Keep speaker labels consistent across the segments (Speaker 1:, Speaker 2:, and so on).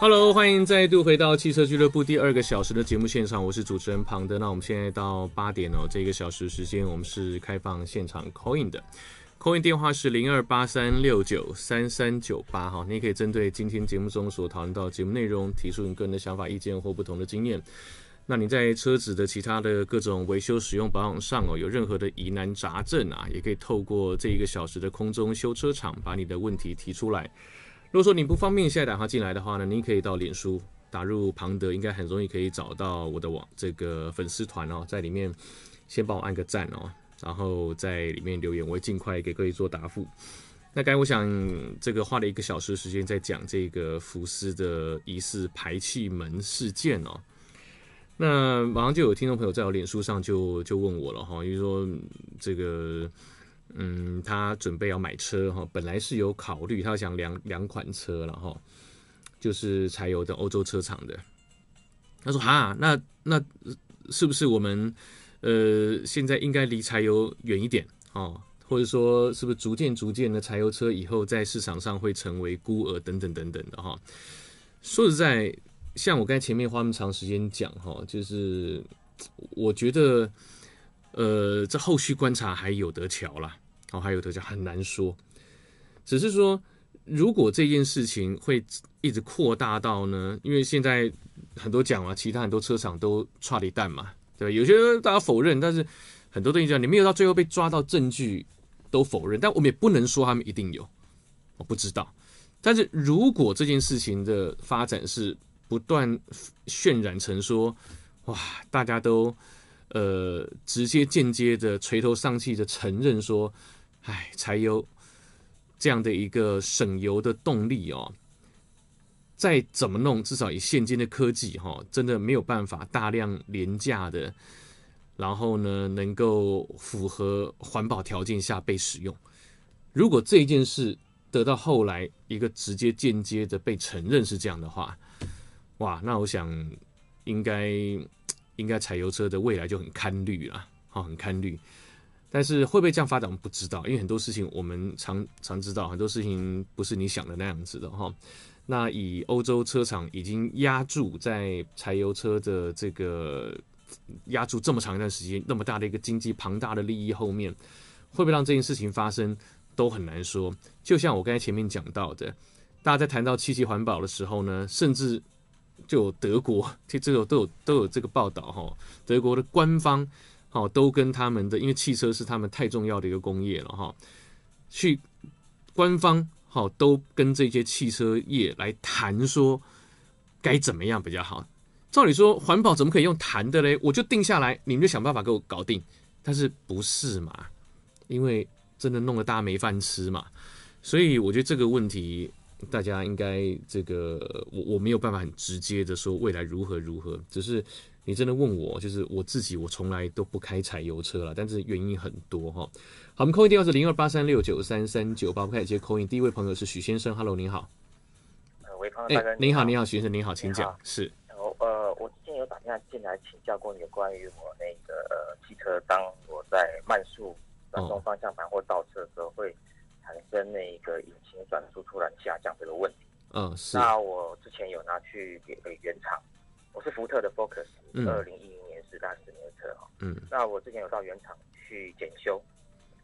Speaker 1: Hello，欢迎再度回到汽车俱乐部第二个小时的节目现场，我是主持人庞德。那我们现在到八点哦，这一个小时时间我们是开放现场 c o i n 的 c a i n 电话是零二八三六九三三九八。哈，你也可以针对今天节目中所讨论到节目内容，提出你个人的想法、意见或不同的经验。那你在车子的其他的各种维修、使用、保养上哦，有任何的疑难杂症啊，也可以透过这一个小时的空中修车场把你的问题提出来。如果说你不方便现在打电话进来的话呢，您可以到脸书打入庞德，应该很容易可以找到我的网这个粉丝团哦，在里面先帮我按个赞哦，然后在里面留言，我会尽快给各位做答复。那刚才我想这个花了一个小时时间在讲这个福斯的疑似排气门事件哦，那马上就有听众朋友在我脸书上就就问我了哈，因为说这个。嗯，他准备要买车哈，本来是有考虑，他想两两款车了哈，就是柴油的欧洲车厂的。他说哈，那那是不是我们呃现在应该离柴油远一点哦？或者说是不是逐渐逐渐的柴油车以后在市场上会成为孤儿等等等等的哈？说实在，像我刚才前面花那么长时间讲哈，就是我觉得呃这后续观察还有得瞧了。哦，还有的就很难说，只是说，如果这件事情会一直扩大到呢，因为现在很多讲嘛，其他很多车厂都差了一弹嘛，对吧？有些大家否认，但是很多东西讲，你没有到最后被抓到证据都否认，但我们也不能说他们一定有，我不知道。但是如果这件事情的发展是不断渲染成说，哇，大家都呃直接间接的垂头丧气的承认说。唉，柴油这样的一个省油的动力哦，再怎么弄，至少以现今的科技哈，真的没有办法大量廉价的，然后呢，能够符合环保条件下被使用。如果这一件事得到后来一个直接间接的被承认是这样的话，哇，那我想应该应该柴油车的未来就很堪虑了，哦，很堪虑。但是会不会这样发展，我们不知道，因为很多事情我们常常知道，很多事情不是你想的那样子的哈。那以欧洲车厂已经压住在柴油车的这个压住这么长一段时间，那么大的一个经济庞大的利益后面，会不会让这件事情发生，都很难说。就像我刚才前面讲到的，大家在谈到七七环保的时候呢，甚至就德国这都有都有都有这个报道哈，德国的官方。好，都跟他们的，因为汽车是他们太重要的一个工业了哈。去官方好，都跟这些汽车业来谈说该怎么样比较好。照理说环保怎么可以用谈的嘞？我就定下来，你们就想办法给我搞定。但是不是嘛？因为真的弄得大家没饭吃嘛。所以我觉得这个问题大家应该这个，我我没有办法很直接的说未来如何如何，只是。你真的问我，就是我自己，我从来都不开柴油车了，但是原因很多哈。好，我们扣音电话是零二八三六九三三九八，我们开始接扣音。第一位朋友是许先生，Hello，好。
Speaker 2: 呃，喂，你好，你好，许
Speaker 1: 先生，你好，请讲。是。
Speaker 2: 我呃，我之前有打电话进来请教过你关于我那个呃、汽车，当我在慢速转动方向盘或倒车的时候，会产生那个引擎转速突然下降这个问题。
Speaker 1: 嗯，是。那我
Speaker 2: 之前有拿去给原厂，我是福特的 Focus。二零一零年十大十年的车哈，嗯，那我之前有到原厂去检修，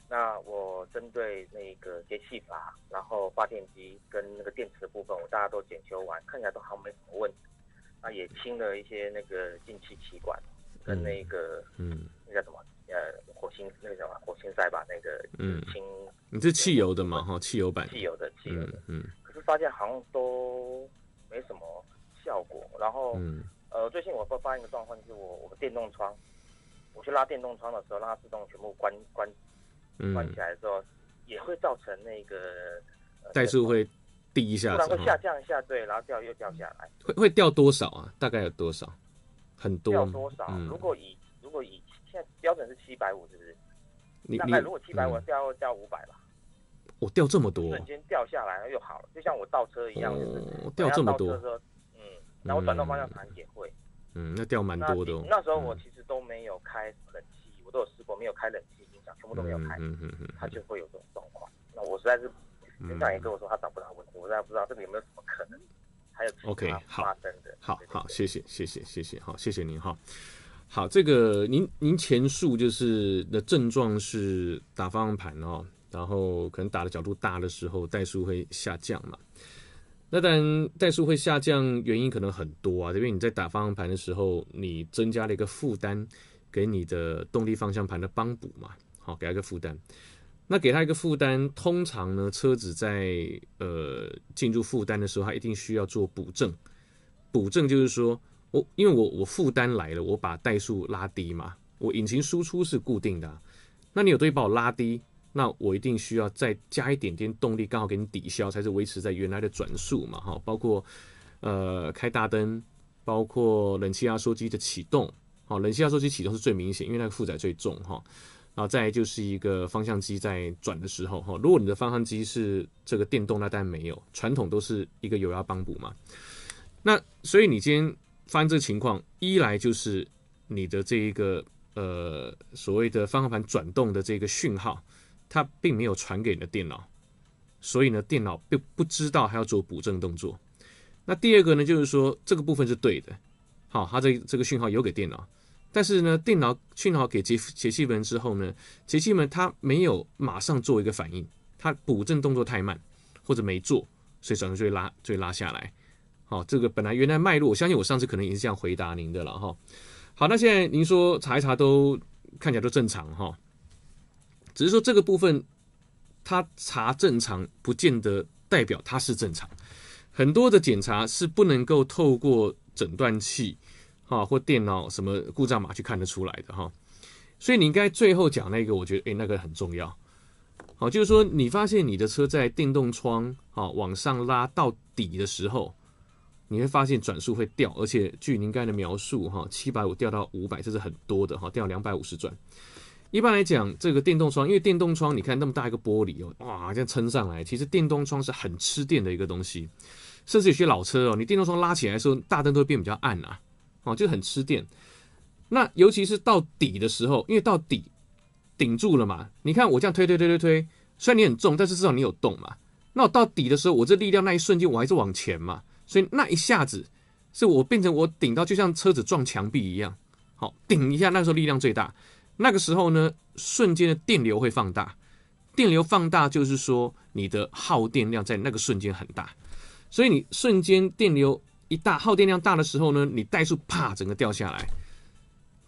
Speaker 2: 那我针对那个节气阀，然后发电机跟那个电池的部分，我大家都检修完，看起来都好像没什么问题，那也清了一些那个进气气管跟那个嗯，那叫什么呃火星那个什么火星塞吧那个嗯清，
Speaker 1: 你是汽油的嘛哈汽油版汽油的汽油的嗯，
Speaker 2: 可是发现好像都没什么效果，然后嗯。呃，最近我发发现一个状况，就是我我的电动窗，我去拉电动窗的时候，让它自动全部关关关起来的时候，也会造成那个怠速会
Speaker 1: 低一下，会下
Speaker 2: 降一下，对，然后掉又掉下来。
Speaker 1: 会会掉多少啊？大概有多少？很多。掉多少？如果
Speaker 2: 以如果以现在标准是七百五，是不是？
Speaker 1: 大概如果七百五
Speaker 2: 掉掉五百吧。
Speaker 1: 我掉这么多。瞬间
Speaker 2: 掉下来又好了，就像我倒车一样。哦，掉这么多。
Speaker 1: 那我转动方向盘也会，嗯，那掉蛮多的哦。那时候
Speaker 2: 我其实都没有开冷气，我都有试过没有开冷气，影响全部都没有开。
Speaker 1: 嗯嗯嗯，它就
Speaker 2: 会有这种状况。那我实在是，上也跟我说他找不到我，我实在不知道这里有没有什么可能，
Speaker 1: 还有 o k 好好，谢谢谢谢谢谢，好，谢谢您哈。好，这个您您前述就是的症状是打方向盘哦，然后可能打的角度大的时候，怠速会下降嘛。那当然，怠速会下降，原因可能很多啊。因为你在打方向盘的时候，你增加了一个负担给你的动力方向盘的帮补嘛。好，给他一个负担。那给他一个负担，通常呢，车子在呃进入负担的时候，它一定需要做补正。补正就是说我因为我我负担来了，我把怠速拉低嘛。我引擎输出是固定的，那你有东西把我拉低。那我一定需要再加一点点动力，刚好给你抵消，才是维持在原来的转速嘛，哈，包括呃开大灯，包括冷气压缩机的启动，好，冷气压缩机启动是最明显，因为那个负载最重，哈，然后再就是一个方向机在转的时候，哈，如果你的方向机是这个电动，那当然没有，传统都是一个油压帮补嘛。那所以你今天发现这个情况，一来就是你的这一个呃所谓的方向盘转动的这个讯号。它并没有传给你的电脑，所以呢，电脑并不知道它要做补正动作。那第二个呢，就是说这个部分是对的。好，它这这个讯号有给电脑，但是呢，电脑讯号给节节气门之后呢，节气门它没有马上做一个反应，它补正动作太慢或者没做，所以转速就会拉就会拉下来。好，这个本来原来脉络，我相信我上次可能也是这样回答您的了哈。好，那现在您说查一查都看起来都正常哈。只是说这个部分，它查正常，不见得代表它是正常。很多的检查是不能够透过诊断器，啊或电脑什么故障码去看得出来的哈。所以你应该最后讲那个，我觉得诶，那个很重要。好，就是说你发现你的车在电动窗啊往上拉到底的时候，你会发现转速会掉，而且据您刚才的描述哈，七百五掉到五百，这是很多的哈，掉两百五十转。一般来讲，这个电动窗，因为电动窗，你看那么大一个玻璃哦，哇，这样撑上来，其实电动窗是很吃电的一个东西。甚至有些老车哦，你电动窗拉起来的时候，大灯都会变比较暗啊，哦，就很吃电。那尤其是到底的时候，因为到底顶住了嘛，你看我这样推推推推推，虽然你很重，但是至少你有动嘛。那我到底的时候，我这力量那一瞬间我还是往前嘛，所以那一下子是我变成我顶到就像车子撞墙壁一样，好顶一下，那时候力量最大。那个时候呢，瞬间的电流会放大，电流放大就是说你的耗电量在那个瞬间很大，所以你瞬间电流一大，耗电量大的时候呢，你怠速啪整个掉下来，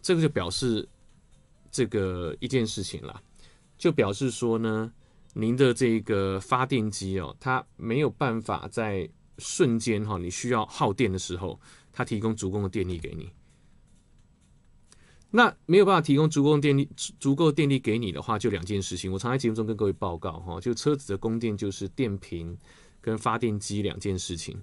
Speaker 1: 这个就表示这个一件事情了，就表示说呢，您的这个发电机哦，它没有办法在瞬间哈你需要耗电的时候，它提供足够的电力给你。那没有办法提供足够电力、足够电力给你的话，就两件事情。我常在节目中跟各位报告哈，就车子的供电就是电瓶跟发电机两件事情。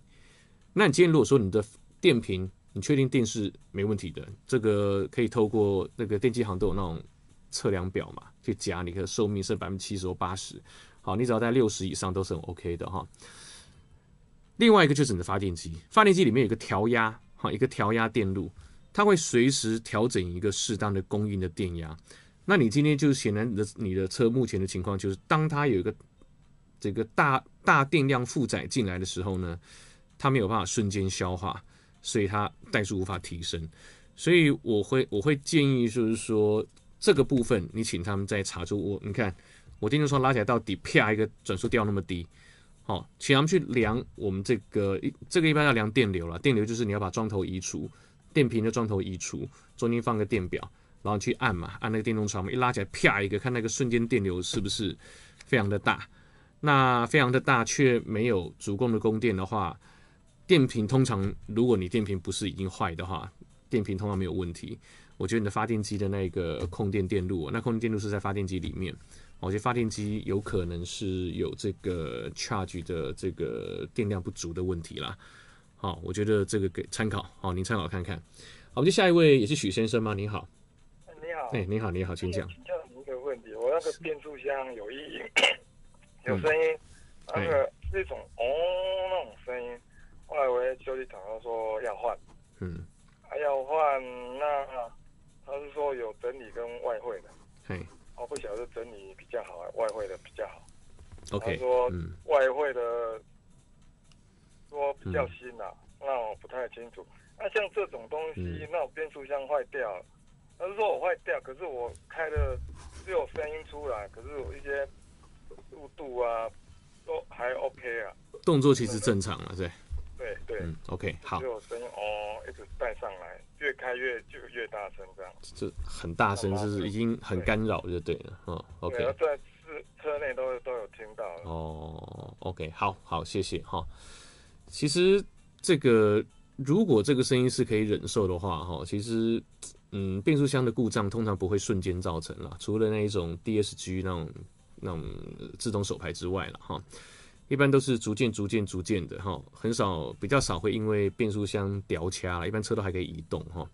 Speaker 1: 那你今天如果说你的电瓶，你确定电是没问题的，这个可以透过那个电机行都有那种测量表嘛，去夹你的寿命是百分之七十或八十。好，你只要在六十以上都是很 OK 的哈。另外一个就是你的发电机，发电机里面有一个调压哈，一个调压电路。它会随时调整一个适当的供应的电压。那你今天就是显然你的你的车目前的情况就是，当它有一个这个大大电量负载进来的时候呢，它没有办法瞬间消化，所以它怠速无法提升。所以我会我会建议就是说，这个部分你请他们再查出我你看我电动车拉起来到底啪一个转速掉那么低，好，请他们去量我们这个一这个一般要量电流了，电流就是你要把桩头移除。电瓶的桩头移除，中间放个电表，然后去按嘛，按那个电动窗嘛，一拉起来，啪一个，看那个瞬间电流是不是非常的大？那非常的大却没有足够的供电的话，电瓶通常如果你电瓶不是已经坏的话，电瓶通常没有问题。我觉得你的发电机的那个控电电路那控电电路是在发电机里面，我觉得发电机有可能是有这个 charge 的这个电量不足的问题啦。好，我觉得这个给参考。好，您参考看看。好，我们接下一位也是许先生吗？您好。
Speaker 2: 你好。哎，你好，你好，请讲。请教您一个问题，我那个变速箱有异，有声音，那个那种嗡那种声音。后来我修理厂他说要换，嗯，要换。那他是说有整理跟外汇的，嘿，我不晓得整理比较好还外汇的比较好。OK，他说嗯，外汇的。说比较新呐，那我不太清楚。那像这种东西，那变速箱坏掉，了，他是说我坏掉，可是我开的是有声音出来，可是有一些速度啊都还 OK 啊。
Speaker 1: 动作其实正常了，对。对对，OK 好。就
Speaker 2: 有声音哦，一直带上来，越开越就越大声这样。
Speaker 1: 这很大声，就是已经很干扰就对了，嗯，OK。对，
Speaker 2: 在车车内
Speaker 1: 都都有听到。哦，OK 好，好谢谢哈。其实，这个如果这个声音是可以忍受的话，哈，其实，嗯，变速箱的故障通常不会瞬间造成啦，除了那一种 D S G 那种那种自动手排之外了，哈，一般都是逐渐、逐渐、逐渐的，哈，很少比较少会因为变速箱掉卡了，一般车都还可以移动，哈，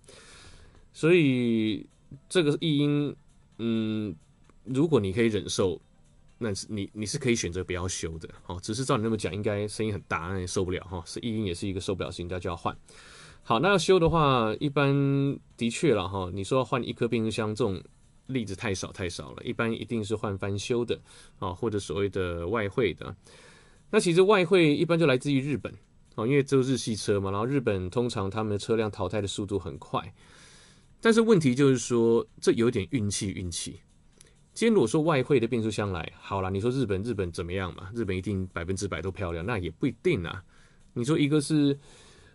Speaker 1: 所以这个异音，嗯，如果你可以忍受。你你是可以选择不要修的，哦，只是照你那么讲，应该声音很大，那受不了哈，是异音，也是一个受不了声音，那家就要换。好，那要修的话，一般的确了哈，你说要换一颗变速箱这种例子太少太少了，一般一定是换翻修的，哦，或者所谓的外汇的。那其实外汇一般就来自于日本，哦，因为都是日系车嘛，然后日本通常他们的车辆淘汰的速度很快，但是问题就是说，这有点运气运气。今天如果说外汇的变速箱来好了，你说日本日本怎么样嘛？日本一定百分之百都漂亮，那也不一定啊。你说一个是，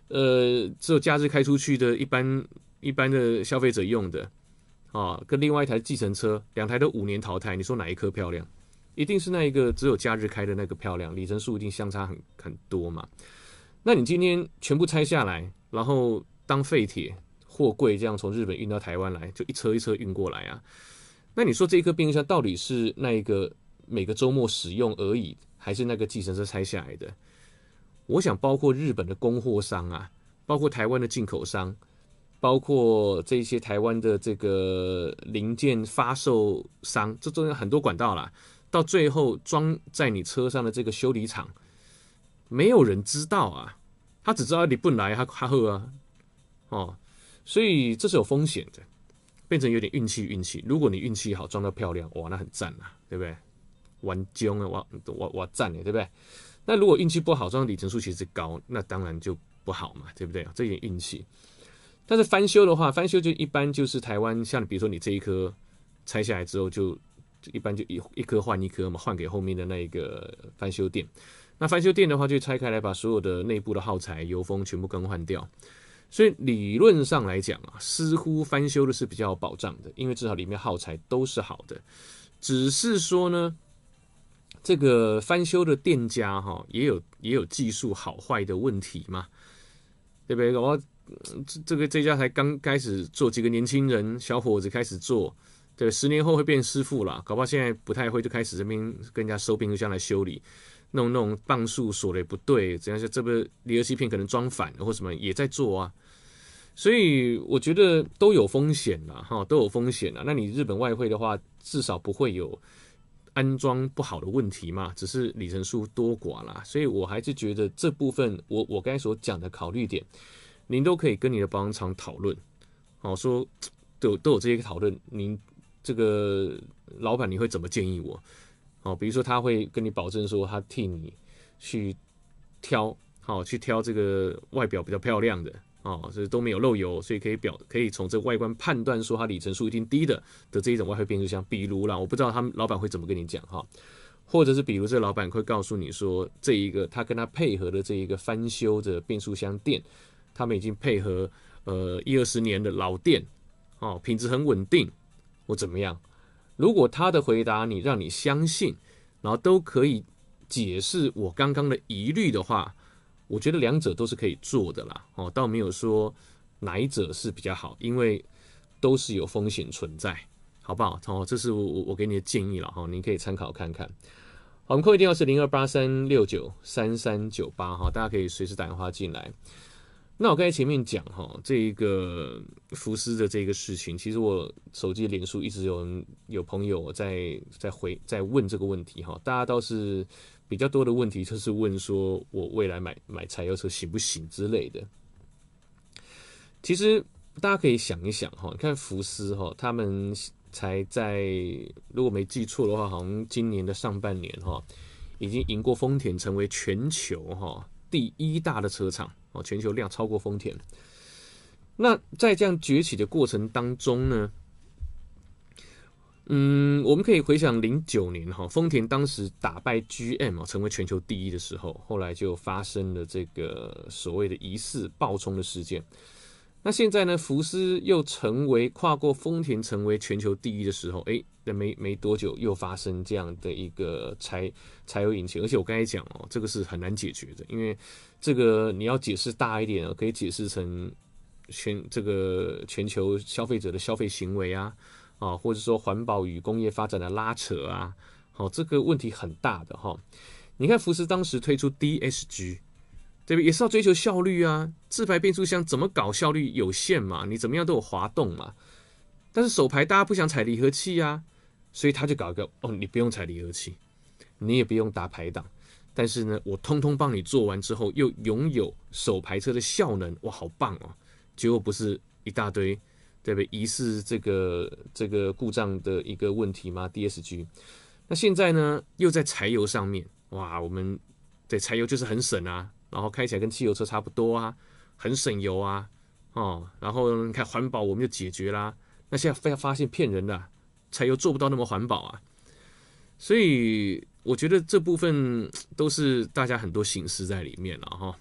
Speaker 1: 呃，只有假日开出去的，一般一般的消费者用的，啊，跟另外一台计程车，两台都五年淘汰，你说哪一颗漂亮？一定是那一个只有假日开的那个漂亮，里程数一定相差很很多嘛。那你今天全部拆下来，然后当废铁货柜这样从日本运到台湾来，就一车一车运过来啊。那你说这一颗变速箱到底是那一个每个周末使用而已，还是那个计程车拆下来的？我想包括日本的供货商啊，包括台湾的进口商，包括这些台湾的这个零件发售商，这中间很多管道啦，到最后装在你车上的这个修理厂，没有人知道啊，他只知道你不来，他他会啊，哦，所以这是有风险的。变成有点运气，运气。如果你运气好，装得漂亮，哇，那很赞呐，对不对？玩精，哇，哇哇赞了，对不对？那如果运气不好，装里程数其实高，那当然就不好嘛，对不对这点运气。但是翻修的话，翻修就一般就是台湾，像比如说你这一颗拆下来之后，就一般就一一颗换一颗嘛，换给后面的那一个翻修店。那翻修店的话，就拆开来把所有的内部的耗材、油封全部更换掉。所以理论上来讲啊，似乎翻修的是比较有保障的，因为至少里面耗材都是好的。只是说呢，这个翻修的店家哈，也有也有技术好坏的问题嘛，对不对？搞不好这这个这家才刚开始做，几个年轻人小伙子开始做，对，十年后会变师傅了，搞不好现在不太会，就开始这边跟人家收变速箱来修理。那种那种棒锁的不对，怎样？这这个离合器片可能装反了或什么，也在做啊。所以我觉得都有风险了，哈，都有风险了。那你日本外汇的话，至少不会有安装不好的问题嘛，只是里程数多寡啦。所以我还是觉得这部分，我我刚才所讲的考虑点，您都可以跟你的保养厂讨论，好说，都都有这些讨论。您这个老板，你会怎么建议我？哦，比如说他会跟你保证说，他替你去挑，好去挑这个外表比较漂亮的，哦，所以都没有漏油，所以可以表可以从这外观判断说它里程数一定低的的这一种外汇变速箱。比如啦，我不知道他们老板会怎么跟你讲哈，或者是比如这老板会告诉你说，这一个他跟他配合的这一个翻修的变速箱店，他们已经配合呃一二十年的老店，哦，品质很稳定，或怎么样。如果他的回答你让你相信，然后都可以解释我刚刚的疑虑的话，我觉得两者都是可以做的啦。哦，倒没有说哪一者是比较好，因为都是有风险存在，好不好？哦，这是我我给你的建议了哈，您可以参考看看。好，我们扣一电话是零二八三六九三三九八哈，大家可以随时打电话进来。那我刚才前面讲哈，这一个福斯的这个事情，其实我手机的连书一直有有朋友在在回在问这个问题哈，大家倒是比较多的问题就是问说，我未来买买柴油车行不行之类的。其实大家可以想一想哈，你看福斯哈，他们才在如果没记错的话，好像今年的上半年哈，已经赢过丰田，成为全球哈第一大的车厂。哦，全球量超过丰田。那在这样崛起的过程当中呢，嗯，我们可以回想零九年哈，丰田当时打败 GM 啊，成为全球第一的时候，后来就发生了这个所谓的疑似爆冲的事件。那现在呢，福斯又成为跨过丰田成为全球第一的时候，哎。那没没多久又发生这样的一个柴柴油引擎，而且我刚才讲哦，这个是很难解决的，因为这个你要解释大一点，可以解释成全这个全球消费者的消费行为啊，啊，或者说环保与工业发展的拉扯啊，好，这个问题很大的哈。你看福斯当时推出 DSG，对不？也是要追求效率啊，自排变速箱怎么搞效率有限嘛，你怎么样都有滑动嘛，但是手排大家不想踩离合器呀。所以他就搞个哦，你不用踩离合器，你也不用打排档，但是呢，我通通帮你做完之后，又拥有手排车的效能，哇，好棒哦！结果不是一大堆，对不对？疑似这个这个故障的一个问题吗？DSG，那现在呢，又在柴油上面，哇，我们对柴油就是很省啊，然后开起来跟汽油车差不多啊，很省油啊，哦，然后你看环保我们就解决啦，那现在发现骗人的。才又做不到那么环保啊，所以我觉得这部分都是大家很多形式在里面了哈。好，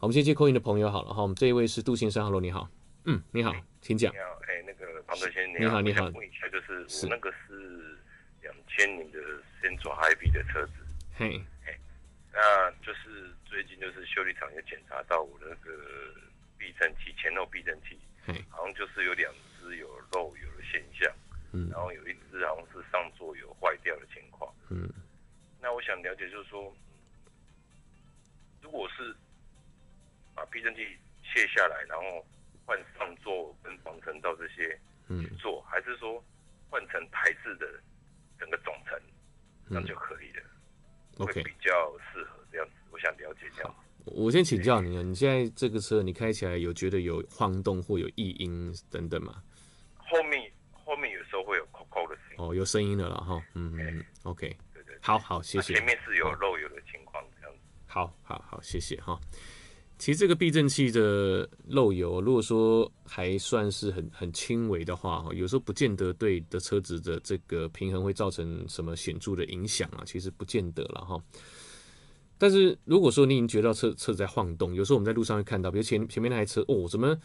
Speaker 1: 我们先接口音的朋友好了哈。我们这一位是杜先生，Hello，你好，嗯，你好，请讲。你好，哎，那个庞德先生，你好，你好。问一下，就是我那个是两千年的先抓 i b 的车子，嘿，嘿，那
Speaker 2: 就是最近就是修理厂有检查到我那个避震器，前后避震器，嘿，好像就是有两只有漏油的现象。嗯，然后有一只好像是上座有坏掉的情况。嗯，那我想了解就是说，如果是把避震器卸下来，然后换上座跟防尘罩这些，嗯，去做，还是说换成台式的整个总成，那就可以了，OK，比较适合。这样，子，我想了解一下。
Speaker 1: 我先请教你啊，你现在这个车你开起来有觉得有晃动或有异音等等吗？哦，有声音的了哈，嗯，OK，对对，好好，谢谢。前面是有漏油的情况，这样子。好好好，谢谢哈。其实这个避震器的漏油，如果说还算是很很轻微的话，哈，有时候不见得对的车子的这个平衡会造成什么显著的影响啊，其实不见得了哈。但是如果说你已经觉得车车子在晃动，有时候我们在路上会看到，比如前前面那台车，哦，怎么？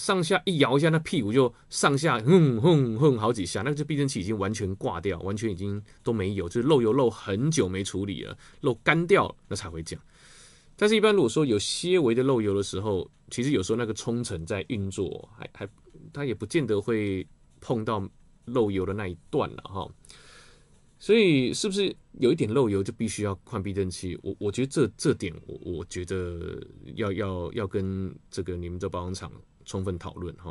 Speaker 1: 上下一摇一下，那屁股就上下哼哼哼好几下，那个就避震器已经完全挂掉，完全已经都没有，就是漏油漏很久没处理了，漏干掉了那才会这样。但是一般如果说有些微的漏油的时候，其实有时候那个冲程在运作，还还它也不见得会碰到漏油的那一段了哈。所以是不是有一点漏油就必须要换避震器？我我觉得这这点我我觉得要要要跟这个你们的保养厂。充分讨论哈，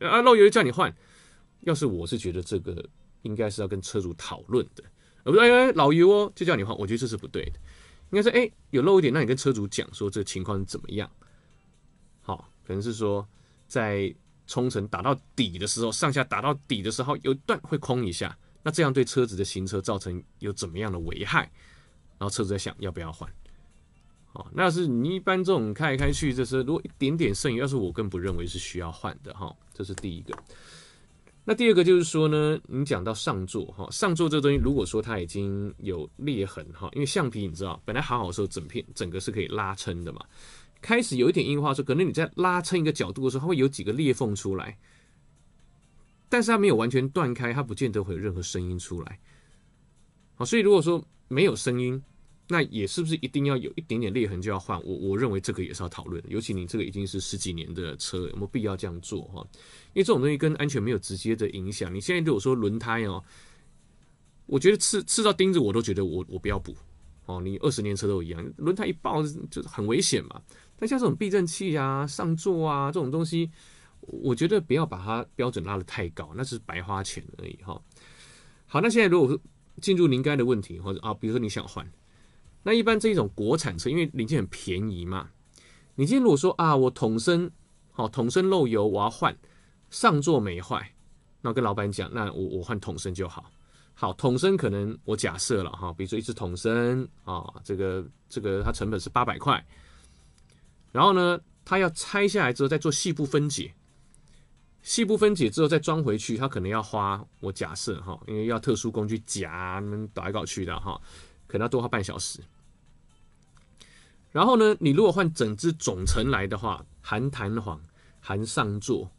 Speaker 1: 啊，油就叫你换，要是我是觉得这个应该是要跟车主讨论的，而不是哎哎老油哦就叫你换，我觉得这是不对的，应该是哎有漏一点，那你跟车主讲说这情况怎么样，好，可能是说在冲程打到底的时候，上下打到底的时候有一段会空一下，那这样对车子的行车造成有怎么样的危害，然后车主在想要不要换。那是你一般这种开来开去，就是如果一点点剩余，要是我更不认为是需要换的哈。这是第一个。那第二个就是说呢，你讲到上座哈，上座这个东西，如果说它已经有裂痕哈，因为橡皮你知道，本来好好的时候整片整个是可以拉撑的嘛。开始有一点硬化的时候，可能你在拉撑一个角度的时候，它会有几个裂缝出来，但是它没有完全断开，它不见得会有任何声音出来。好，所以如果说没有声音。那也是不是一定要有一点点裂痕就要换？我我认为这个也是要讨论的。尤其你这个已经是十几年的车，有没有必要这样做哈？因为这种东西跟安全没有直接的影响。你现在如果说轮胎哦，我觉得刺刺到钉子我都觉得我我不要补哦。你二十年车都一样，轮胎一爆就是很危险嘛。但像这种避震器啊、上座啊这种东西，我觉得不要把它标准拉得太高，那是白花钱而已哈。好，那现在如果进入您该的问题，或者啊，比如说你想换。那一般这一种国产车，因为零件很便宜嘛。你今天如果说啊，我桶身好，桶身漏油我要换，上座没坏，那我跟老板讲，那我我换桶身就好。好，桶身可能我假设了哈，比如说一只桶身啊，这个这个它成本是八百块，然后呢，它要拆下来之后再做细部分解，细部分解之后再装回去，它可能要花我假设哈，因为要特殊工具夹，搞来搞去的哈。可能要多花半小时。然后呢，你如果换整只总成来的话，含弹簧、含上座、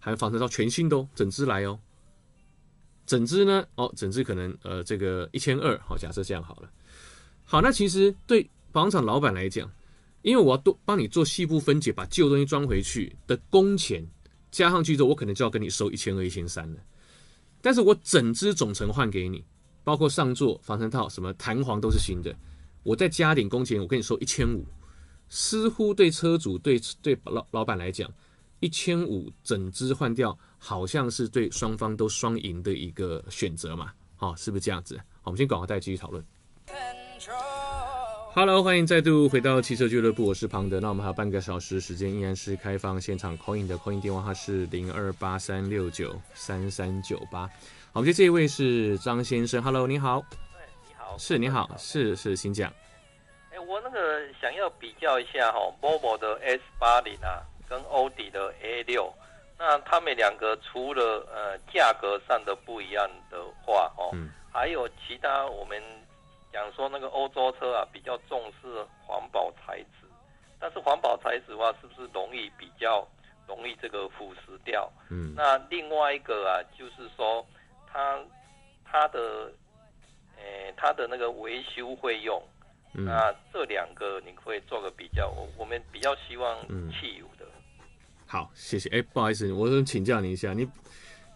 Speaker 1: 含防尘罩，全新的哦，整只来哦。整只呢，哦，整只可能呃，这个一千二，好，假设这样好了。好，那其实对保养厂老板来讲，因为我要多帮你做细部分解，把旧东西装回去的工钱加上去之后，我可能就要跟你收一千二、一千三了。但是我整只总成换给你。包括上座防尘套、什么弹簧都是新的，我再加点工钱，我跟你说一千五，似乎对车主、对对老老板来讲，一千五整只换掉，好像是对双方都双赢的一个选择嘛，好，是不是这样子？好，我们先广告待，继续讨论。Hello，欢迎再度回到汽车俱乐部，我是庞德，那我们还有半个小时时间，依然是开放现场 c a i n 的，欢迎电话号是零二八三六九三三九八。好的，这一位是张先生。Hello，你好。对，你好。是，你好，是是，请讲。
Speaker 2: 哎，我那个想要比较一下哈，宝 o 的 S 八零啊，跟欧迪的 A 六，那他们两个除了呃价格上的不一样的话哦，嗯，还有其他我们讲说那个欧洲车啊，比较重视环保材质，但是环保材质的话，是不是容易比较容易这个腐蚀掉？嗯，那另外一个啊，就是说。它它的，诶，它的那个维修费用，那这两个你会做个比较？我我们比较希望
Speaker 1: 汽油的。好，谢谢。哎，不好意思，我想请教你一下，你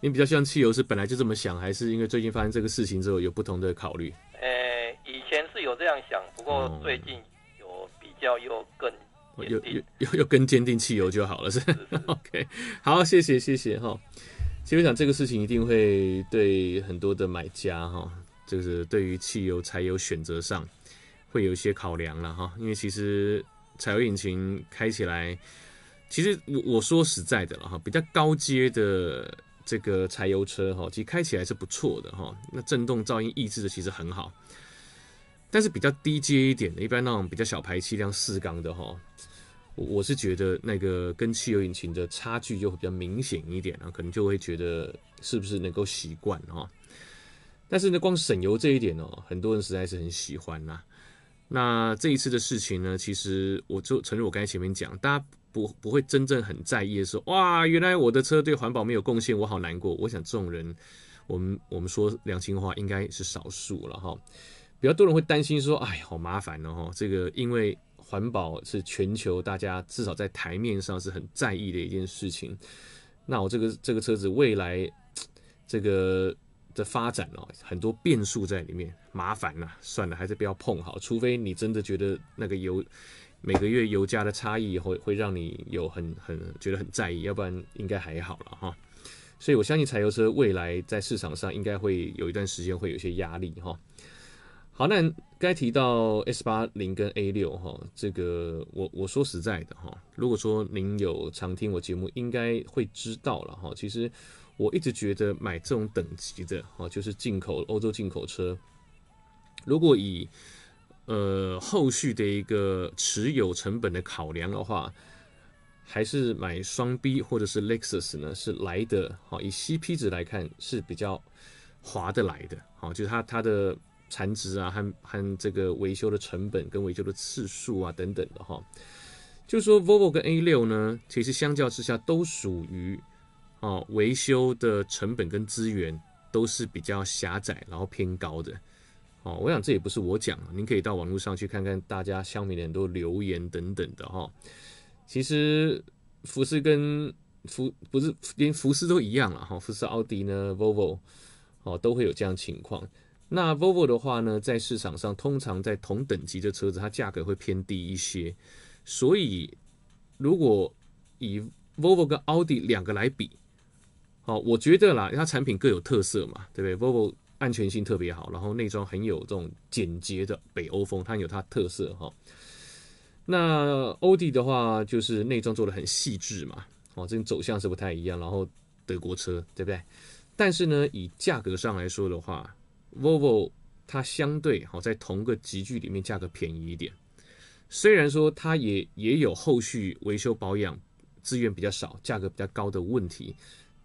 Speaker 1: 你比较希望汽油是本来就这么想，还是因为最近发生这个事情之后有不同的考虑？
Speaker 2: 诶，以前是有这样想，不过最近有比较又更，
Speaker 1: 又又又又更坚定汽油就好了，是 OK。好，谢谢，谢谢哈。其实讲这个事情一定会对很多的买家哈，就是对于汽油、柴油选择上会有一些考量了哈。因为其实柴油引擎开起来，其实我我说实在的了哈，比较高阶的这个柴油车哈，其实开起来是不错的哈。那震动、噪音抑制的其实很好，但是比较低阶一点的，一般那种比较小排气量四缸的哈。我是觉得那个跟汽油引擎的差距就会比较明显一点啊，可能就会觉得是不是能够习惯哈。但是呢，光省油这一点哦，很多人实在是很喜欢呐。那这一次的事情呢，其实我就承认我刚才前面讲，大家不不会真正很在意的说，哇，原来我的车对环保没有贡献，我好难过。我想这种人，我们我们说良心话，应该是少数了哈。比较多人会担心说，哎，好麻烦哦，这个因为。环保是全球大家至少在台面上是很在意的一件事情。那我这个这个车子未来 这个的发展哦，很多变数在里面，麻烦呐，算了，还是不要碰好。除非你真的觉得那个油每个月油价的差异会会让你有很很觉得很在意，要不然应该还好了哈。所以我相信柴油车未来在市场上应该会有一段时间会有些压力哈。好，那该提到 S 八零跟 A 六哈，这个我我说实在的哈，如果说您有常听我节目，应该会知道了哈。其实我一直觉得买这种等级的哈，就是进口欧洲进口车，如果以呃后续的一个持有成本的考量的话，还是买双 B 或者是 Lexus 呢，是来的哈。以 C P 值来看是比较划得来的，哈，就是它它的。残值啊，和和这个维修的成本跟维修的次数啊，等等的哈，就说 Volvo 跟 A6 呢，其实相较之下都属于啊维修的成本跟资源都是比较狭窄，然后偏高的。哦，我想这也不是我讲，您可以到网络上去看看大家下面的很多留言等等的哈。其实福斯跟福不是连福斯都一样了哈，福斯、奥迪呢，Volvo 哦都会有这样情况。那 Volvo 的话呢，在市场上通常在同等级的车子，它价格会偏低一些。所以，如果以 Volvo 跟 Audi 两个来比，好，我觉得啦，它产品各有特色嘛，对不对？Volvo 安全性特别好，然后内装很有这种简洁的北欧风，它有它特色哈。那 Audi 的话，就是内装做的很细致嘛，哦，这走向是不太一样。然后德国车，对不对？但是呢，以价格上来说的话，Volvo 它相对好，在同个集聚里面价格便宜一点，虽然说它也也有后续维修保养资源比较少、价格比较高的问题，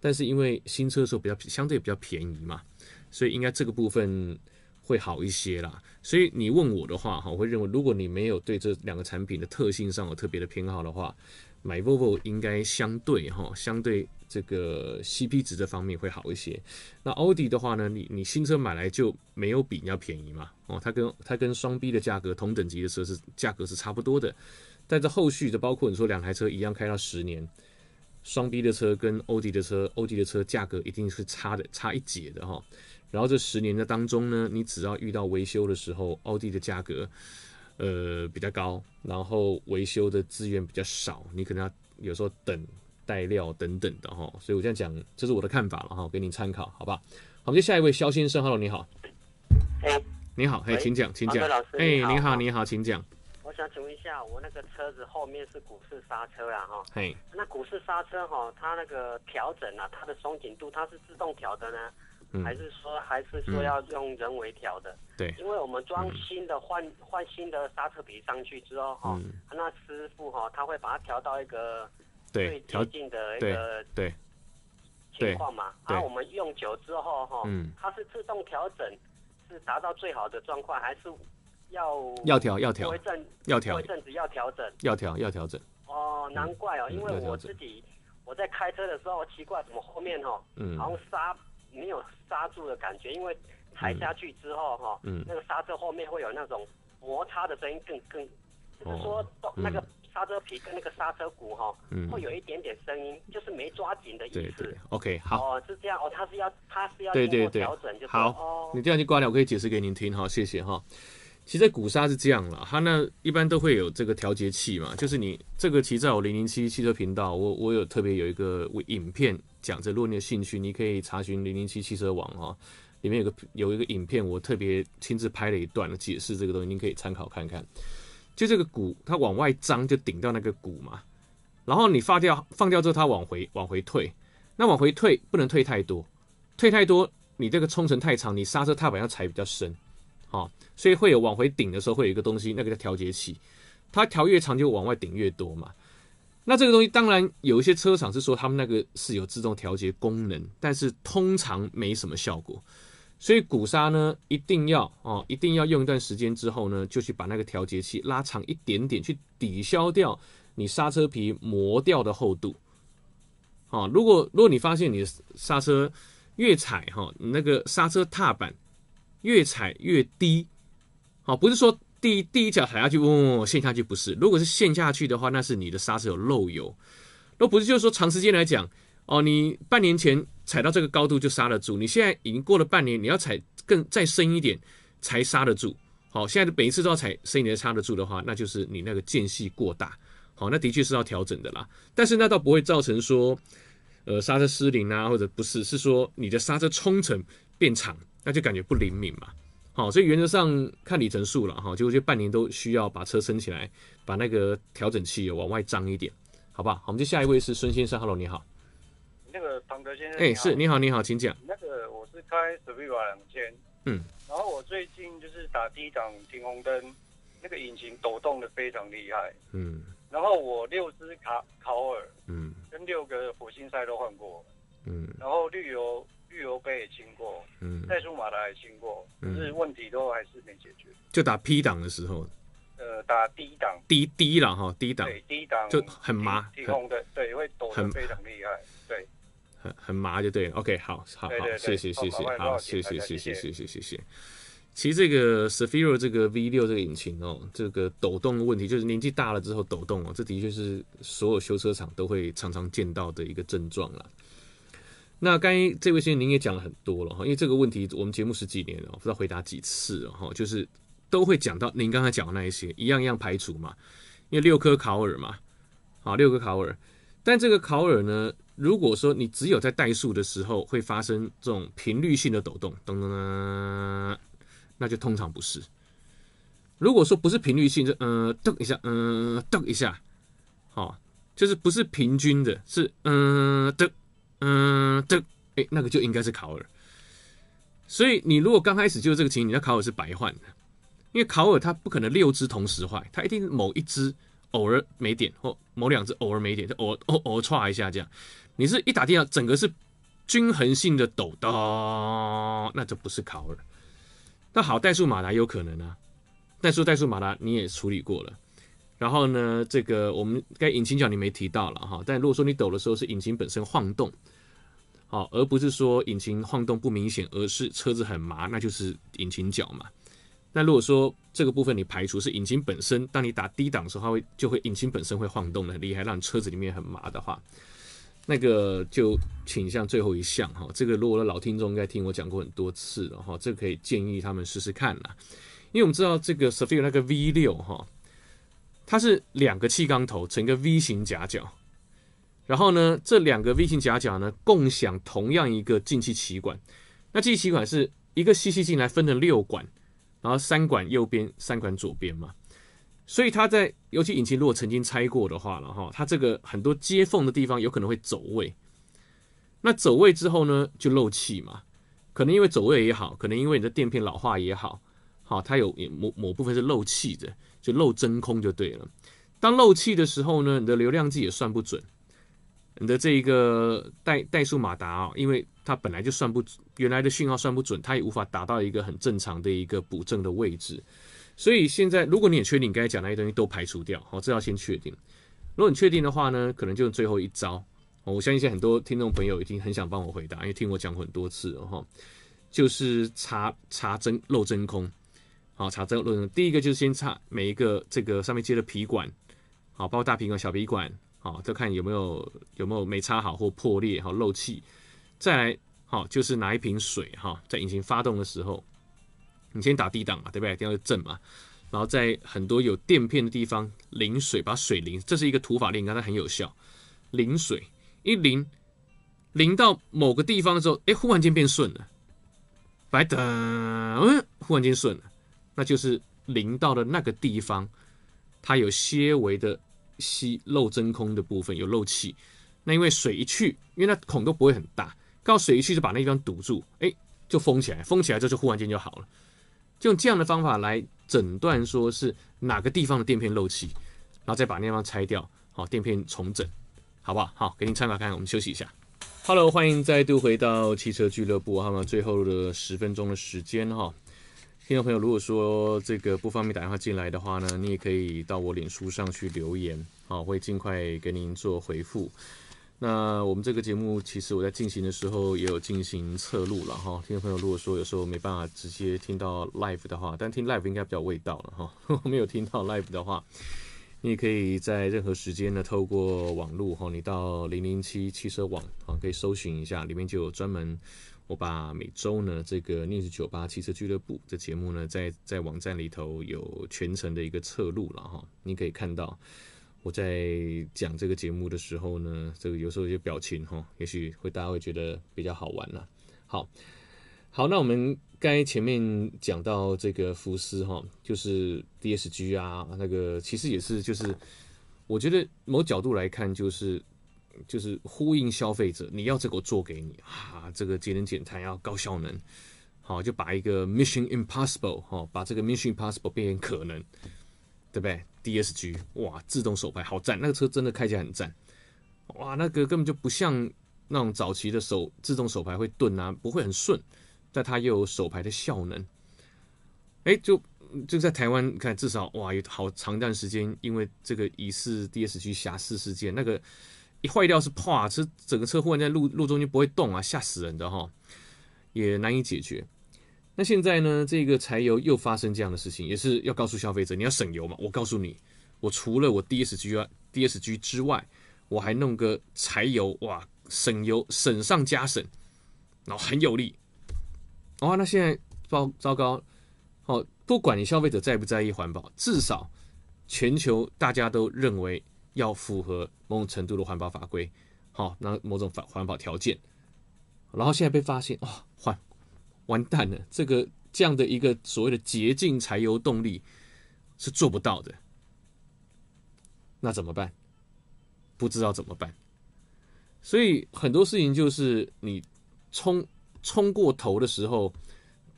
Speaker 1: 但是因为新车的时候比较相对比较便宜嘛，所以应该这个部分会好一些啦。所以你问我的话，哈，我会认为，如果你没有对这两个产品的特性上有特别的偏好的话，买 Volvo 应该相对哈相对。这个 C P 值这方面会好一些。那奥迪的话呢，你你新车买来就没有比你要便宜嘛？哦，它跟它跟双 B 的价格同等级的车是价格是差不多的。但是后续，的包括你说两台车一样开到十年，双 B 的车跟奥迪的车，奥迪的车价格一定是差的差一截的哈。然后这十年的当中呢，你只要遇到维修的时候，奥迪的价格呃比较高，然后维修的资源比较少，你可能要有时候等。带料等等的哈，所以我这样讲，这是我的看法了哈，给你参考，好吧？好，我们接下一位肖先生，哈 o 你好，哎，你好，哎，请讲，请讲，哎，你好，你好，请讲。
Speaker 2: 我想请问一下，我那个车子后面是股式刹车了哈，嘿，那股式刹车哈，它那个调整啊，它的松紧度，它是自动调的呢，还是说还是说要用人为调的？对，因为我们装新的换换新的刹车皮上去之后哈，那师傅哈，他会把它调到一个。
Speaker 1: 对，调进的一个对情况嘛，然后我
Speaker 2: 们用久之后哈，它是自动调整，是达到最好的状况，还是要要调要调，一阵要调一阵子要调整，要
Speaker 1: 调要调整。
Speaker 2: 哦，难怪哦，因为我自己我在开车的时候奇怪，怎么后面哈，然后刹没有刹住的感觉，因为踩下去之后哈，那个刹车后面会有那种摩擦的声音，更更就是说那个。车皮跟那个刹车鼓哈，会有一点点声音，就是没抓紧的意思。对，OK，好。哦，是这样哦，他是要，他是要对调整。好，
Speaker 1: 你这样就挂了，我可以解释给您听哈，谢谢哈。其实鼓刹是这样了，它那一般都会有这个调节器嘛，就是你这个其实在我零零七汽车频道，我我有特别有一个为影片讲这，如果你有兴趣，你可以查询零零七汽车网哈，里面有个有一个影片，我特别亲自拍了一段的解释这个东西，您可以参考看看。就这个鼓，它往外张就顶到那个鼓嘛，然后你放掉放掉之后，它往回往回退，那往回退不能退太多，退太多你这个冲程太长，你刹车踏板要踩比较深，啊，所以会有往回顶的时候会有一个东西，那个叫调节器，它调越长就往外顶越多嘛。那这个东西当然有一些车厂是说他们那个是有自动调节功能，但是通常没什么效果。所以鼓刹呢，一定要哦，一定要用一段时间之后呢，就去把那个调节器拉长一点点，去抵消掉你刹车皮磨掉的厚度。哦，如果如果你发现你的刹车越踩哈，你那个刹车踏板越踩越低，好，不是说第第一脚踩下去哦陷下去，不是，如果是陷下去的话，那是你的刹车有漏油，那不是就是说长时间来讲。哦，你半年前踩到这个高度就刹得住，你现在已经过了半年，你要踩更再深一点才刹得住。好，现在每一次都要踩深一点才刹得住的话，那就是你那个间隙过大。好，那的确是要调整的啦。但是那倒不会造成说，呃，刹车失灵啊，或者不是，是说你的刹车冲程变长，那就感觉不灵敏嘛。好，所以原则上看里程数了哈，就觉半年都需要把车升起来，把那个调整器往外张一点，好不好？好，我们就下一位是孙先生。Hello，你好。
Speaker 2: 那个庞德先生，哎，是，你好，你好，请讲。那个我是开 i 威 a 两千，嗯，然后我最近就是打一档停红灯，那个引擎抖动的非常厉害，嗯，然后我六只卡考尔，嗯，跟六个火星塞都换过，嗯，然后绿油绿油杯也清过，嗯，怠速马达也清过，可是问题都还是没解决。
Speaker 1: 就打 P 档的时候，
Speaker 2: 呃，打低档，低
Speaker 1: 低档哈，低档，对，低档，就很麻，停红的，对，会抖的非常厉害。很麻就对了。OK，好，好，好，谢谢，谢谢，好，谢谢，谢谢，谢谢，谢谢。其实这个 s e h i r o 这个 V 六这个引擎哦，这个抖动的问题，就是年纪大了之后抖动哦，这的确是所有修车厂都会常常见到的一个症状了。那刚这位先生，您也讲了很多了哈，因为这个问题我们节目十几年了，不知道回答几次哦哈，就是都会讲到您刚才讲的那一些，一样一样排除嘛，因为六颗烤耳嘛，啊，六颗烤耳，但这个烤耳呢。如果说你只有在怠速的时候会发生这种频率性的抖动，噔噔噔，那就通常不是。如果说不是频率性，就嗯噔一下，嗯噔一下，好，就是不是平均的，是嗯噔嗯噔，哎，那个就应该是考尔。所以你如果刚开始就是这个情形，你的考尔是白换的，因为考尔它不可能六只同时坏，它一定某一只偶尔没点，或某两只偶尔没点，就偶偶偶尔唰一下这样。你是一打地上，整个是均衡性的抖动，那就不是考尔。那好，怠速马达有可能啊。怠速怠速马达你也处理过了。然后呢，这个我们该引擎角你没提到了哈。但如果说你抖的时候是引擎本身晃动，好，而不是说引擎晃动不明显，而是车子很麻，那就是引擎角嘛。那如果说这个部分你排除是引擎本身，当你打低档的时候，它会就会引擎本身会晃动的很厉害，让车子里面很麻的话。那个就请向最后一项哈，这个如果老听众应该听我讲过很多次了哈，这可以建议他们试试看啦。因为我们知道这个 s u e 那个 V 六哈，它是两个气缸头成一个 V 型夹角，然后呢这两个 V 型夹角呢共享同样一个进气歧管，那进气歧管是一个吸气进来分成六管，然后三管右边，三管左边嘛。所以它在，尤其引擎如果曾经拆过的话，了哈，它这个很多接缝的地方有可能会走位，那走位之后呢，就漏气嘛。可能因为走位也好，可能因为你的垫片老化也好，好它有某某部分是漏气的，就漏真空就对了。当漏气的时候呢，你的流量计也算不准，你的这一个怠怠速马达啊，因为它本来就算不准，原来的讯号算不准，它也无法达到一个很正常的一个补正的位置。所以现在，如果你很确定，刚才讲那些东西都排除掉，好，这要先确定。如果你确定的话呢，可能就最后一招。我相信现在很多听众朋友已经很想帮我回答，因为听我讲过很多次了哈。就是查查真漏真空，好查真漏真空。第一个就是先查每一个这个上面接的皮管，好，包括大皮管、小皮管，好，都看有没有有没有没插好或破裂，好漏气。再来好就是拿一瓶水哈，在引擎发动的时候。你先打低档嘛，对不对？这样就正嘛。然后在很多有垫片的地方淋水，把水淋，这是一个土法炼钢，它很有效。淋水一淋，淋到某个地方的时候，哎，忽然间变顺了，白等，忽然间顺了，那就是淋到了那个地方，它有些微的吸漏真空的部分有漏气，那因为水一去，因为那孔都不会很大，刚好水一去就把那地方堵住，哎，就封起来，封起来之后就忽然间就好了。用这样的方法来诊断，说是哪个地方的垫片漏气，然后再把那地方拆掉，好，垫片重整，好不好？好，给你参考看。看。我们休息一下。Hello，欢迎再度回到汽车俱乐部，我们最后的十分钟的时间哈。听众朋友，如果说这个不方便打电话进来的话呢，你也可以到我脸书上去留言，好，会尽快给您做回复。那我们这个节目，其实我在进行的时候也有进行测录了哈。听众朋友，如果说有时候没办法直接听到 live 的话，但听 live 应该比较味道了哈。如果没有听到 live 的话，你也可以在任何时间呢，透过网络哈，你到零零七汽车网啊，可以搜寻一下，里面就有专门我把每周呢这个 news 酒吧汽车俱乐部的节目呢，在在网站里头有全程的一个测录了哈，你可以看到。我在讲这个节目的时候呢，这个有时候一些表情哈，也许会大家会觉得比较好玩了。好，好，那我们该前面讲到这个福斯哈，就是 DSG 啊，那个其实也是就是，我觉得某角度来看就是就是呼应消费者，你要这个我做给你啊，这个节能减碳要高效能，好，就把一个 Mission Impossible 哈，把这个 Mission Impossible 变成可能，对不对？D S G，哇，自动手排好赞，那个车真的开起来很赞，哇，那个根本就不像那种早期的手自动手排会顿啊，不会很顺，但它又有手排的效能，哎，就就在台湾看，至少哇，有好长一段时间，因为这个疑似 D S G 瑕疵事件，那个一坏掉是怕，这整个车忽然在路路中间不会动啊，吓死人的哈，也难以解决。那现在呢？这个柴油又发生这样的事情，也是要告诉消费者，你要省油嘛？我告诉你，我除了我 D S G 啊 D S G 之外，我还弄个柴油，哇，省油省上加省，然后很有利。哇，那现在糟糟糕，哦，不管你消费者在不在意环保，至少全球大家都认为要符合某种程度的环保法规，好，那某种环环保条件，然后现在被发现，哦，换。完蛋了！这个这样的一个所谓的洁净柴油动力是做不到的。那怎么办？不知道怎么办。所以很多事情就是你冲冲过头的时候，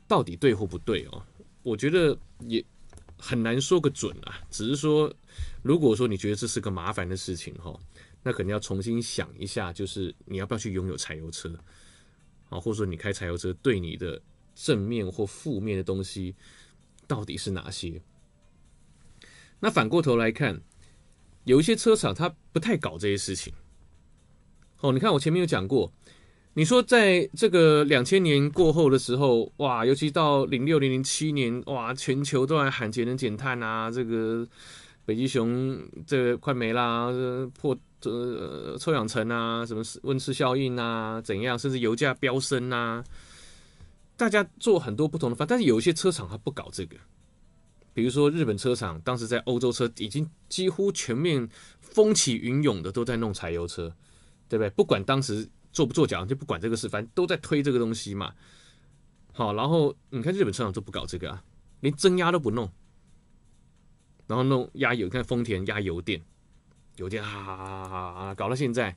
Speaker 1: 到底对或不对哦？我觉得也很难说个准啊。只是说，如果说你觉得这是个麻烦的事情哈，那可能要重新想一下，就是你要不要去拥有柴油车。啊，或者说你开柴油车对你的正面或负面的东西到底是哪些？那反过头来看，有一些车厂它不太搞这些事情。哦，你看我前面有讲过，你说在这个两千年过后的时候，哇，尤其到零六零零七年，哇，全球都在喊节能减碳啊，这个北极熊这快没啦，破。这臭氧层啊，什么温室效应啊？怎样？甚至油价飙升啊？大家做很多不同的方，但是有一些车厂它不搞这个，比如说日本车厂，当时在欧洲车已经几乎全面风起云涌的都在弄柴油车，对不对？不管当时做不做假，就不管这个事，反正都在推这个东西嘛。好，然后你看日本车厂都不搞这个，连增压都不弄，然后弄压油，你看丰田压油电。有点啊哈哈哈搞到现在，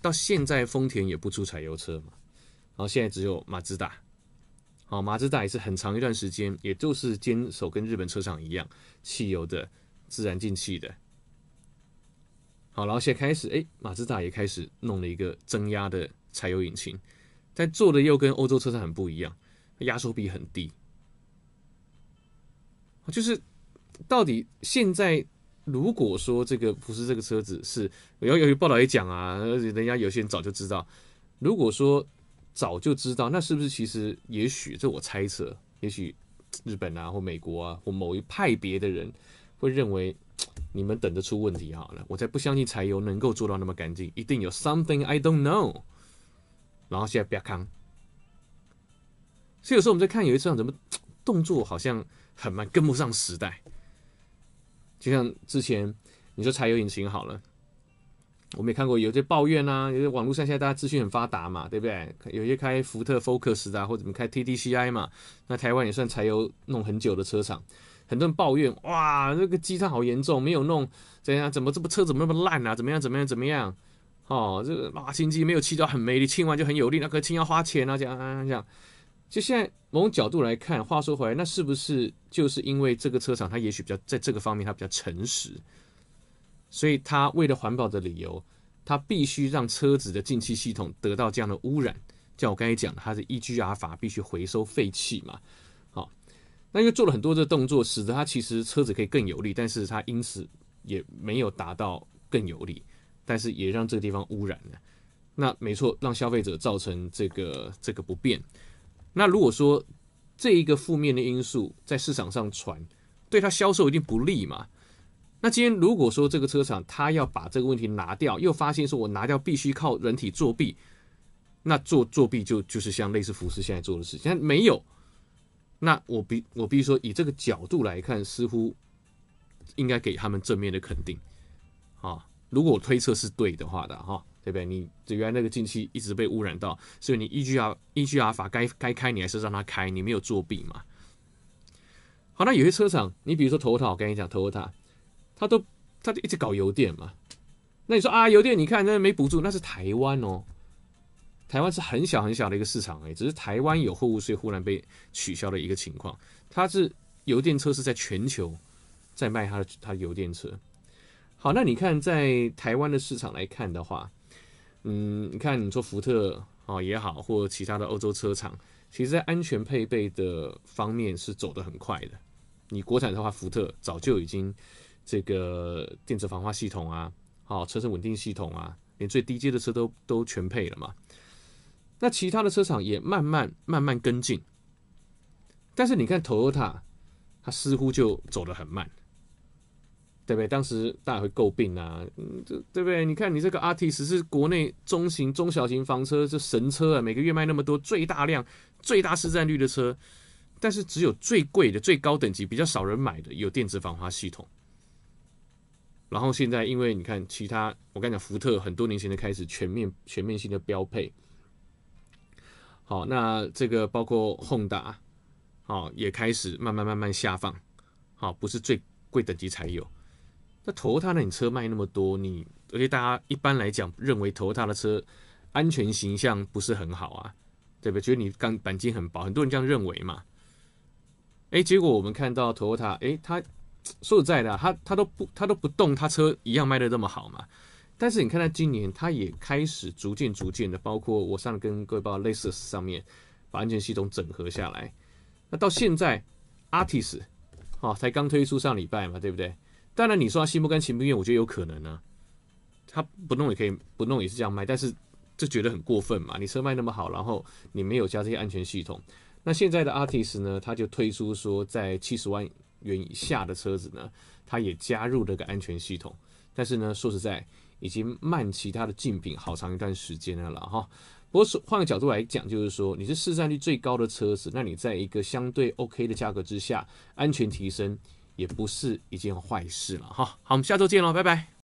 Speaker 1: 到现在丰田也不出柴油车嘛。然后现在只有马自达，好，马自达也是很长一段时间，也就是坚守跟日本车厂一样，汽油的自然进气的。好，然后现在开始，哎，马自达也开始弄了一个增压的柴油引擎，但做的又跟欧洲车厂很不一样，压缩比很低。就是到底现在？如果说这个不是这个车子，是有有报道也讲啊，而且人家有些人早就知道。如果说早就知道，那是不是其实也许这我猜测，也许日本啊或美国啊或某一派别的人会认为你们等着出问题好了，我才不相信柴油能够做到那么干净，一定有 something I don't know。然后现在不要看，所以有时候我们在看，有一上怎么动作好像很慢，跟不上时代。就像之前你说柴油引擎好了，我们也看过有些抱怨啊，有些网络上现在大家资讯很发达嘛，对不对？有些开福特 Focus 的或者你开 TDCI 嘛，那台湾也算柴油弄很久的车厂，很多人抱怨哇，这个积碳好严重，没有弄怎样？怎么这部车怎么那么烂啊？怎么样？怎么样？怎么样？哦，这个啊新机没有气到很美丽，清完就很有力，那个清要花钱啊，这样这样。就现在某种角度来看，话说回来，那是不是就是因为这个车厂，它也许比较在这个方面，它比较诚实，所以它为了环保的理由，它必须让车子的进气系统得到这样的污染。像我刚才讲，的，它是 EGR 法必须回收废气嘛。好，那因为做了很多的动作，使得它其实车子可以更有力，但是它因此也没有达到更有力，但是也让这个地方污染了。那没错，让消费者造成这个这个不便。那如果说这一个负面的因素在市场上传，对它销售一定不利嘛？那今天如果说这个车厂它要把这个问题拿掉，又发现说我拿掉必须靠人体作弊，那做作弊就就是像类似福斯现在做的事情，但没有。那我比我必须说以这个角度来看，似乎应该给他们正面的肯定啊。如果我推测是对的话的哈。对不对？你这原来那个近气一直被污染到，所以你 EGR EGR 法该该开你还是让它开，你没有作弊嘛？好，那有些车厂，你比如说头头，我跟你讲头头，他都他就一直搞油电嘛。那你说啊，油电，你看那没补助，那是台湾哦。台湾是很小很小的一个市场哎，只是台湾有货物税忽然被取消的一个情况，它是油电车是在全球在卖它的它的油电车。好，那你看在台湾的市场来看的话。嗯，你看，你说福特哦也好，或其他的欧洲车厂，其实在安全配备的方面是走得很快的。你国产的话，福特早就已经这个电子防滑系统啊，好车身稳定系统啊，连最低阶的车都都全配了嘛。那其他的车厂也慢慢慢慢跟进，但是你看 Toyota，它似乎就走得很慢。对不对？当时大家会诟病啊，嗯，这对不对？你看你这个 Artis 是国内中型、中小型房车是神车啊，每个月卖那么多，最大量、最大市占率的车，但是只有最贵的、最高等级比较少人买的有电子防滑系统。然后现在因为你看其他，我跟你讲，福特很多年前就开始全面、全面性的标配。好，那这个包括 Honda，好也开始慢慢、慢慢下放，好不是最贵等级才有。那途，他的你车卖那么多，你而且大家一般来讲认为途，他的车安全形象不是很好啊，对不对？觉得你钢钣金很薄，很多人这样认为嘛。哎，结果我们看到 t 他哎，他说实在的，他他都不他都不动，他车一样卖的这么好嘛。但是你看他今年，他也开始逐渐逐渐的，包括我上跟各位报类似上面把安全系统整合下来。那到现在，a r 阿提 s 啊，才刚推出上礼拜嘛，对不对？当然，你说他心不甘情不愿，我觉得有可能啊。他不弄也可以，不弄也是这样卖，但是就觉得很过分嘛。你车卖那么好，然后你没有加这些安全系统。那现在的 a r artist 呢，他就推出说，在七十万元以下的车子呢，他也加入这个安全系统。但是呢，说实在，已经慢其他的竞品好长一段时间了哈。不过换个角度来讲，就是说你是市占率最高的车子，那你在一个相对 OK 的价格之下，安全提升。也不是一件坏事了哈。好，我们下周见喽，拜拜。